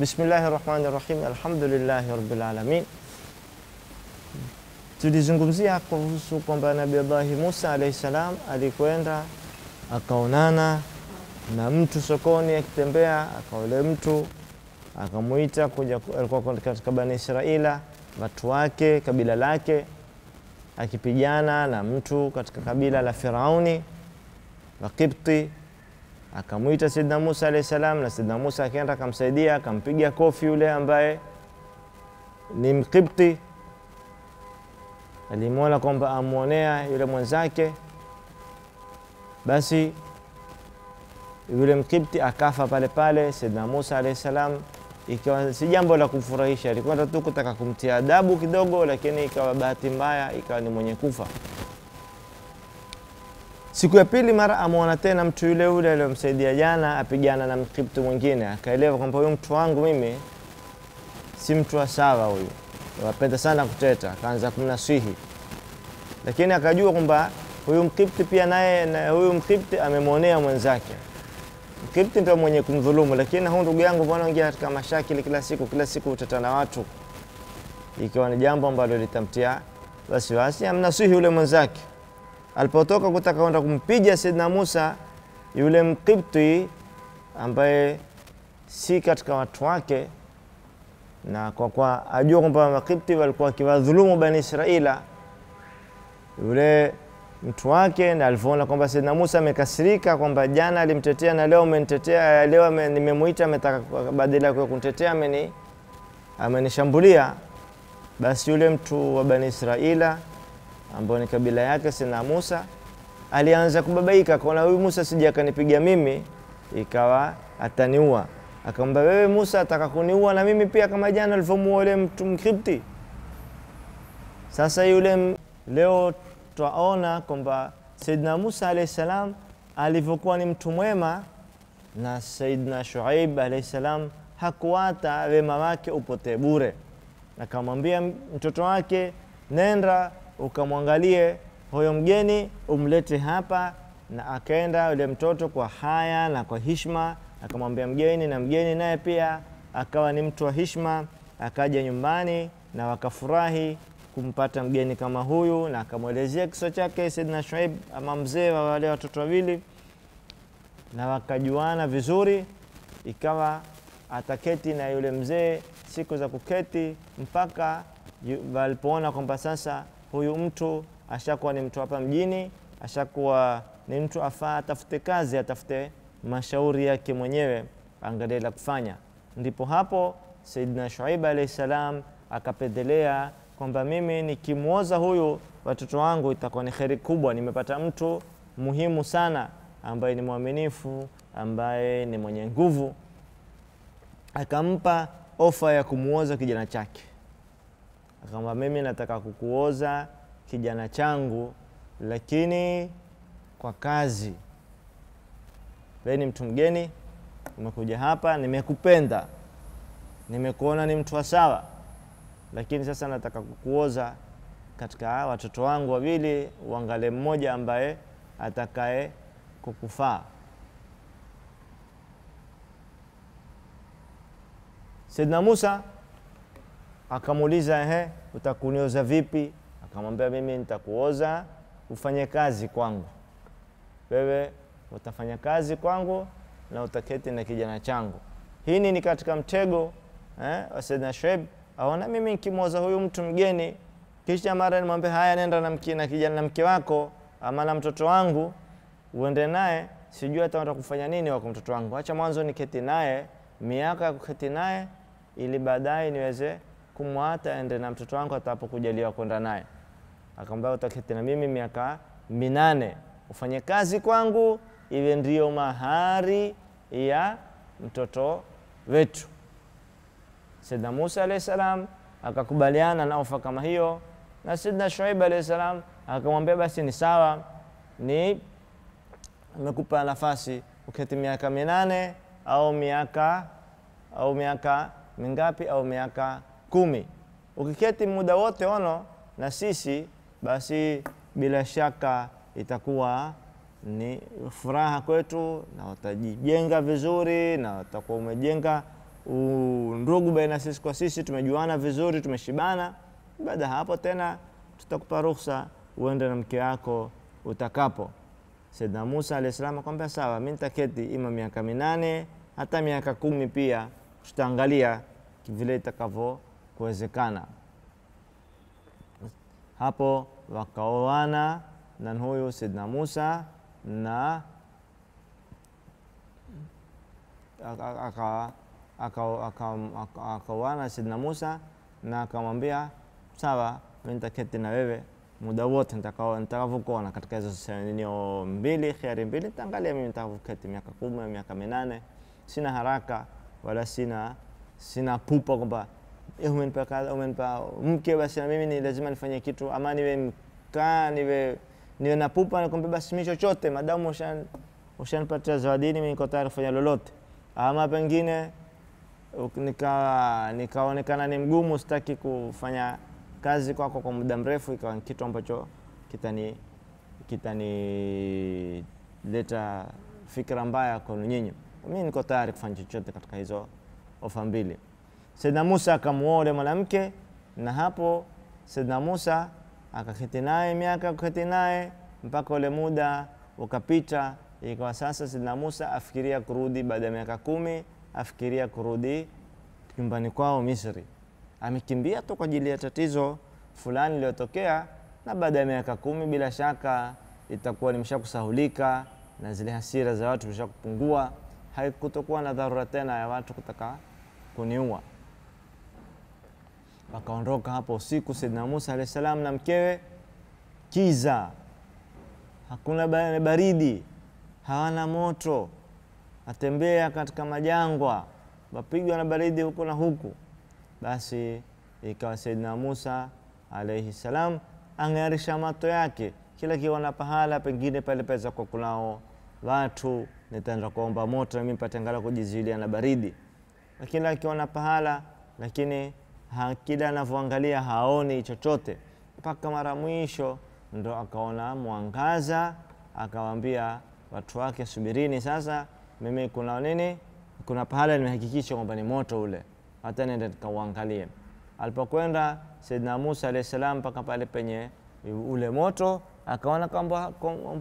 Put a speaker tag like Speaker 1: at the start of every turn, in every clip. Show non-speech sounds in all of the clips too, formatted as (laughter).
Speaker 1: Bismillahirrahmanirrahim. Alhamdulillahi rabbil alamin. Tulizungumzia kuhusu kwamba Nabii Allah Musa alayhi salam alikwenda akaonana na mtu sokoni akitembea, akaule mtu akamuita kuja, alikuwa katika Bani Israila, watu wake, kabila lake, akipigana na mtu katika kabila la Firauni wa Kibti akamwita Sidna Musa alayhi salam, na Sidna Musa akaenda akamsaidia, akampiga kofi yule ambaye ni Mkibti. Alimwona kwamba amwonea yule mwenzake, basi yule Mkibti akafa pale pale Sidna Musa alayhi salam, ikiwa si jambo la kumfurahisha. Alikwenda tu kutaka kumtia adabu kidogo, lakini ikawa bahati mbaya, ikawa ni mwenye kufa. Siku ya pili mara amuona tena mtu yule yule aliyomsaidia jana apigana na mkripto mwingine, akaelewa kwamba huyu mtu wangu mimi si mtu wa sawa, huyu wapenda sana kuteta, akaanza kumnasihi, lakini akajua kwamba huyu mkripto pia naye na huyu mkripto amemwonea mwenzake. Mkripto ndio mwenye kumdhulumu, lakini huyu ndugu yangu bwana ingia katika mashakili kila siku, kila siku utata na watu, ikiwa ni jambo ambalo litamtia wasiwasi, amnasihi yule mwenzake alipotoka kutaka kwenda kumpiga Saidina Musa, yule Mkipti ambaye si katika watu wake, na kwa kuwa ajua kwamba Makipti walikuwa wakiwadhulumu Bani Israila, yule mtu wake, na alivyoona kwamba Saidina Musa amekasirika kwamba jana alimtetea na leo umenitetea, leo nimemwita, ametaka badala ya kunitetea ameni amenishambulia, basi yule mtu wa Bani Israila ambayo ni kabila yake sina Musa, alianza kubabaika, akaona huyu Musa sija akanipiga mimi, ikawa ataniua. Akamwambia, wewe Musa ataka kuniua na mimi pia, kama jana alivyomuua yule mtu Mkripti. Sasa yule leo twaona kwamba Saidina Musa alayhi salam alivyokuwa ni mtu mwema na Saidina Shuaib alayhi salam hakuwata wema wake upotee bure, akamwambia mtoto wake nenda ukamwangalie huyo mgeni umlete hapa. Na akaenda yule mtoto kwa haya na kwa hishma, akamwambia mgeni, na mgeni naye pia akawa ni mtu wa hishma, akaja nyumbani na wakafurahi kumpata mgeni kama huyu, na akamwelezea kiso chake Sidna Shuaib, ama mzee wa wale watoto wawili, na wakajuana vizuri. Ikawa ataketi na yule mzee siku za kuketi mpaka walipoona kwamba sasa huyu mtu ashakuwa ni mtu hapa mjini, ashakuwa ni mtu afaa atafute kazi, atafute mashauri yake mwenyewe, angalie la kufanya. Ndipo hapo Saidina Shuaib alayhi salam akapendelea kwamba mimi nikimwoza huyu watoto wangu itakuwa ni kheri kubwa, nimepata mtu muhimu sana ambaye ni mwaminifu, ambaye ni mwenye nguvu. Akampa ofa ya kumuoza kijana chake kwamba mimi nataka kukuoza kijana changu, lakini kwa kazi. Wewe ni mtu mgeni, umekuja hapa, nimekupenda, nimekuona ni mtu wa sawa, lakini sasa nataka kukuoza katika watoto wangu wawili, uangalie mmoja ambaye atakaye kukufaa. Sidna Musa Akamuuliza, ehe, utakunioza vipi? Akamwambia, mimi nitakuoza ufanye kazi kwangu, wewe utafanya kazi kwangu na utaketi na kijana changu. Hii ni katika mtego eh, wa Saidina Shuaib. Aona mimi nikimwoza huyu mtu mgeni, kisha mara nimwambia haya, nenda na mke na kijana na mke wako ama na mtoto wangu uende naye, sijui hata watakufanya nini wako mtoto wangu, acha mwanzo niketi naye, miaka ya kuketi naye ili baadaye niweze kumwata aende na mtoto wangu atakapokujaliwa kwenda naye. Akamwambia utaketi na mimi miaka minane, ufanye kazi kwangu, iwe ndiyo mahari ya mtoto wetu. sidna Musa alahi salam akakubaliana na ofa kama hiyo, na sidna Shuaib alahi salam akamwambia basi ni sawa, ni mekupa nafasi uketi miaka minane au miaka au miaka mingapi au miaka kumi. Ukiketi muda wote ono na sisi, basi bila shaka itakuwa ni furaha kwetu, na watajijenga vizuri, na watakuwa umejenga ndugu baina sisi kwa sisi, tumejuana vizuri, tumeshibana. Baada hapo tena tutakupa ruhusa uende na mke wako utakapo. Saidna Musa alayhi salam sawa, mimi nitaketi ima miaka minane hata miaka kumi, pia tutaangalia vile itakavyo kuwezekana. Hapo wakaoana na huyu Sidna Musa na akaoana Sidna Musa na akamwambia, sawa, mi nitaketi na wewe muda wote nitakavyokuona katika hizo senio mbili khiari mbili, nitaangalia mimi nitakavyoketi, miaka kumi, miaka minane. Sina haraka wala sina, sina pupa kwamba humen eh, pa kadha humen pa mke, basi na mimi ni lazima nifanye kitu, ama niwe mkaa niwe niwe na pupa, kumbe basi mimi chochote, madamu ushan ushanipatia zawadini, mimi niko tayari kufanya lolote, ama pengine nikawa nikaonekana ni mgumu, sitaki kufanya kazi kwako kwa, kwa muda mrefu, ikawa kitu ambacho kitani leta fikra mbaya kwa nyinyi. Mimi niko tayari kufanya chochote katika hizo ofa mbili. Saidna Musa akamuoa yule mwanamke, na hapo Saidna Musa akaketi naye miaka akaketi naye mpaka ule muda ukapita, ikawa sasa Saidna Musa afikiria kurudi baada ya miaka kumi, afikiria kurudi nyumbani kwao Misri. Amekimbia tu kwa ajili ya tatizo fulani iliyotokea na baada ya miaka kumi bila shaka itakuwa nimeshakusahulika na zile hasira za watu zimeshakupungua, haikutokuwa na dharura tena ya watu kutaka kuniua. Wakaondoka hapo usiku Saidina Musa alahi salam na mkewe, kiza, hakuna baridi, hawana moto, atembea katika majangwa, wapigwa na baridi huku na huku. Basi ikawa Saidina Musa alaihi salam ang'arisha mato yake, kila kiona pahala pengine pale paweza kwa kunao watu, nitaenda kuomba moto nami pate kujizuilia na baridi, lakini akiona pahala lakini ha, kila anavyoangalia haoni chochote, mpaka mara mwisho ndo akaona mwangaza, akawambia watu wake, subirini sasa, mimi kuna nini, kuna pahala nimehakikisha kwamba ni moto ule, hata nenda nikauangalie. Alipokwenda Saidina Musa alahi salam mpaka pale penye ule moto, akaona kwamba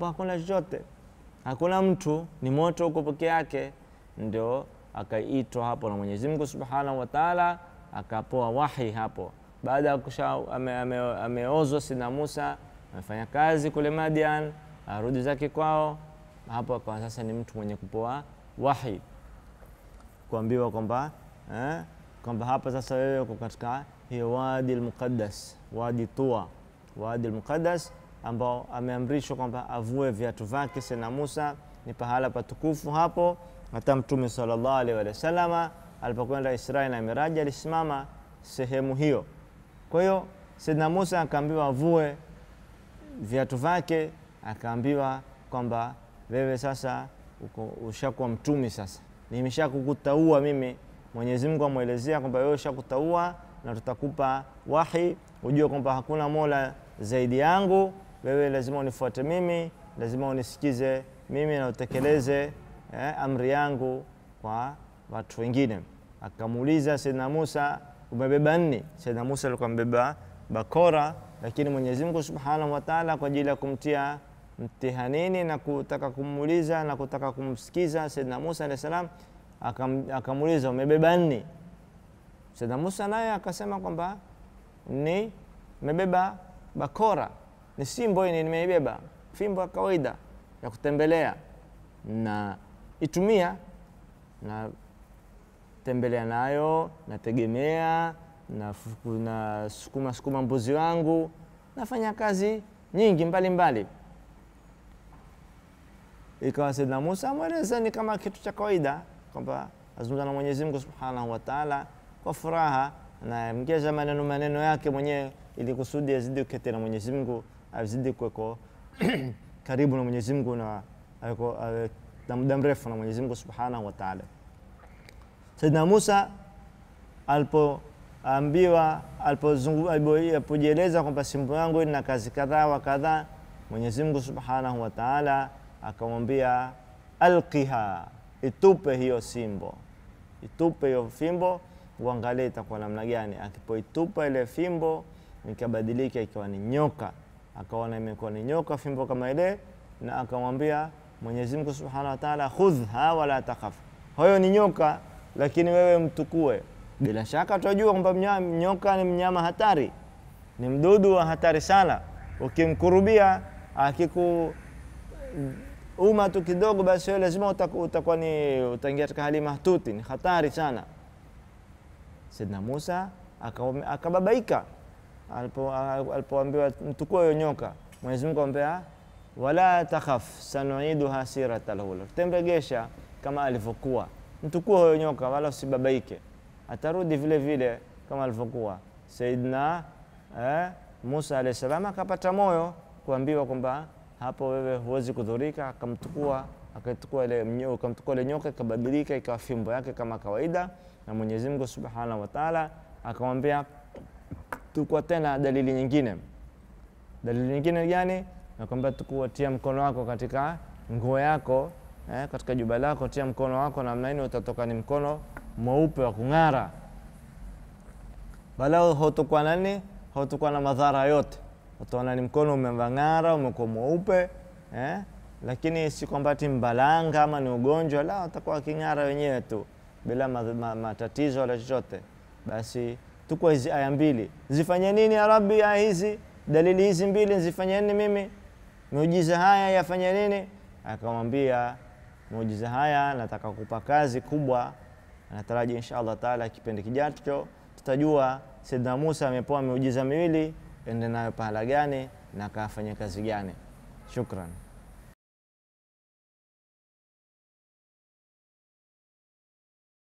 Speaker 1: hakuna chochote, hakuna mtu, ni moto huko peke yake. Ndio akaitwa hapo na mwenyezimngu subhanahu wa taala akapoa wahi hapo baada ya kusha ame, ame, sina Musa amefanya kazi kule Madian arudi zake kwao hapo akawa sasa ni mtu mwenye kupoa wahi kuambiwa kwamba eh, kwamba hapa sasa wewe uko katika hiyo wadi almuqaddas wadi tua wadi almuqaddas ambao ameamrishwa kwamba avue viatu vyake sina Musa ni pahala patukufu hapo hata mtume sallallahu alaihi wasallam alipokwenda Israeli na Miraji alisimama sehemu hiyo. Kwa hiyo Sidna Musa akaambiwa avue viatu vyake, akaambiwa kwamba wewe sasa ushakuwa mtumi, sasa nimeshakukutaua mimi. Mwenyezi Mungu amwelezea kwamba wewe ushakutaua na tutakupa wahi, ujue kwamba hakuna mola zaidi yangu, wewe lazima unifuate mimi, lazima unisikize mimi na utekeleze eh, amri yangu kwa watu wengine akamuuliza Saidna Musa, umebeba nini? Saidna Musa alikuwa amebeba bakora, lakini Mwenyezi Mungu Subhanahu wa Ta'ala kwa ajili ya kumtia mtihanini na kutaka kumuuliza na kutaka kumsikiza Saidna Musa alayhi salam, akamuuliza umebeba nini? Saidna Musa naye akasema kwamba ni mebeba bakora, ni simbo ni nimeibeba fimbo ya kawaida ya kutembelea na itumia na tembelea nayo, nategemea na, na sukuma sukuma mbuzi wangu, nafanya kazi nyingi mbalimbali mbali. Ikawa Saidina Musa amweleza ni kama kitu cha kawaida kwamba azungumza na Mwenyezi Mungu Subhanahu wa Ta'ala kwa furaha, mgeza maneno maneno yake mwenyewe ili kusudi azidi kukete na Mwenyezi Mungu, azidi kuweko (clears throat) karibu na Mwenyezi Mungu na aweko na muda mrefu na Mwenyezi Mungu Subhanahu wa Ta'ala. Saidina Musa alipoambiwa alipojieleza kwamba simbo yangu ina kazi kadhaa wa kadhaa, Mwenyezi Mungu Subhanahu wa Ta'ala akamwambia alqiha, itupe hiyo simbo, itupe hiyo fimbo, uangalie itakuwa namna gani. Akipoitupa ile fimbo nikabadilika ikawa ni nyoka, akaona imekuwa ni nyoka fimbo kama ile, na akamwambia Mwenyezi Mungu Subhanahu wa Ta'ala, khudhha wala takhaf, hayo ni nyoka lakini wewe mtukue. Bila shaka tunajua kwamba nyoka ni mnyama hatari, ni mdudu wa hatari sana. Ukimkurubia akikuuma tu kidogo, basi wewe lazima utakuwa ni utaingia katika hali mahtuti, ni hatari sana. Sidna Musa akababaika alipoambiwa mtukue hiyo nyoka. Mwenyezi Mungu amwambia wala takhaf sanuiduha sirata lula, tutamregesha kama alivyokuwa mtukua huyo nyoka wala usibabaike, atarudi vile vile kama alivyokuwa Saidna eh, Musa alayhi salam akapata moyo kuambiwa kwamba hapo wewe huwezi kudhurika, akamtukua akatukua ile akamtukua ile nyoka ikabadilika ikawa fimbo yake kama kawaida, na Mwenyezi Mungu Subhanahu wa Ta'ala akamwambia tukua tena dalili nyingine. Dalili nyingine gani? Nakwambia tukuatia mkono wako katika nguo yako eh, katika juba lako tia mkono wako namna hii, utatoka ni mkono mweupe wa kung'ara, balao hotokuwa nani, hotokuwa na madhara yote, utaona ni mkono umevang'ara, umekuwa mweupe eh? Lakini si kwamba ti mbalanga ama ni ugonjwa, la, utakuwa aking'ara wenyewe tu bila matatizo wala chochote. Basi tuko hizi aya mbili zifanye nini ya Rabbi? Aya hizi dalili hizi mbili zifanye nini mimi? Miujiza haya yafanye nini? Akamwambia Muujiza haya nataka kupa kazi kubwa, Nataraji insha Allah taala kipindi kijacho tutajua Saidna Musa amepewa miujiza miwili, ende nayo pahala gani na kafanya kazi gani. Shukran.